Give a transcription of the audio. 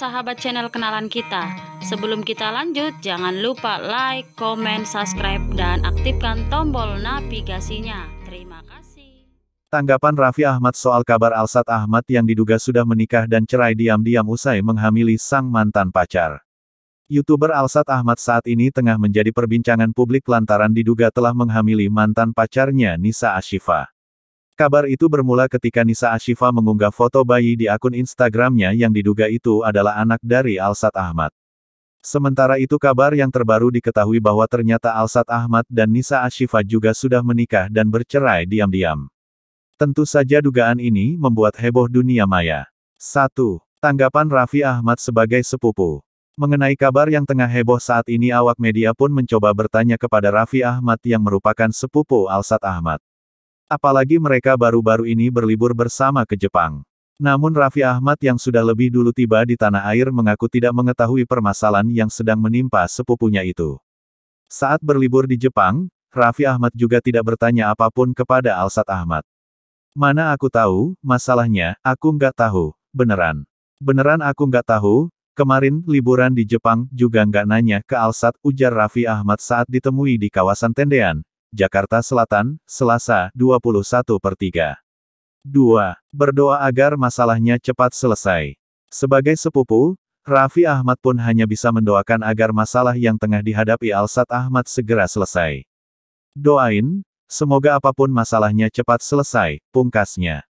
sahabat channel kenalan kita. Sebelum kita lanjut, jangan lupa like, comment, subscribe, dan aktifkan tombol navigasinya. Terima kasih. Tanggapan Raffi Ahmad soal kabar Alsat Ahmad yang diduga sudah menikah dan cerai diam-diam usai menghamili sang mantan pacar. YouTuber Alsat Ahmad saat ini tengah menjadi perbincangan publik lantaran diduga telah menghamili mantan pacarnya Nisa Ashifa. Kabar itu bermula ketika Nisa Ashifa mengunggah foto bayi di akun Instagramnya yang diduga itu adalah anak dari Alsat Ahmad. Sementara itu kabar yang terbaru diketahui bahwa ternyata Alsat Ahmad dan Nisa Ashifa juga sudah menikah dan bercerai diam-diam. Tentu saja dugaan ini membuat heboh dunia maya. 1. Tanggapan Raffi Ahmad sebagai sepupu Mengenai kabar yang tengah heboh saat ini awak media pun mencoba bertanya kepada Raffi Ahmad yang merupakan sepupu Alsat Ahmad. Apalagi mereka baru-baru ini berlibur bersama ke Jepang. Namun Raffi Ahmad yang sudah lebih dulu tiba di tanah air mengaku tidak mengetahui permasalahan yang sedang menimpa sepupunya itu. Saat berlibur di Jepang, Raffi Ahmad juga tidak bertanya apapun kepada Alsat Ahmad. Mana aku tahu, masalahnya, aku nggak tahu, beneran. Beneran aku nggak tahu, kemarin, liburan di Jepang, juga nggak nanya ke Alsat, ujar Raffi Ahmad saat ditemui di kawasan Tendean, Jakarta Selatan, Selasa, 21 per 3. 2. Berdoa agar masalahnya cepat selesai. Sebagai sepupu, Raffi Ahmad pun hanya bisa mendoakan agar masalah yang tengah dihadapi Alsat Ahmad segera selesai. Doain, semoga apapun masalahnya cepat selesai, pungkasnya.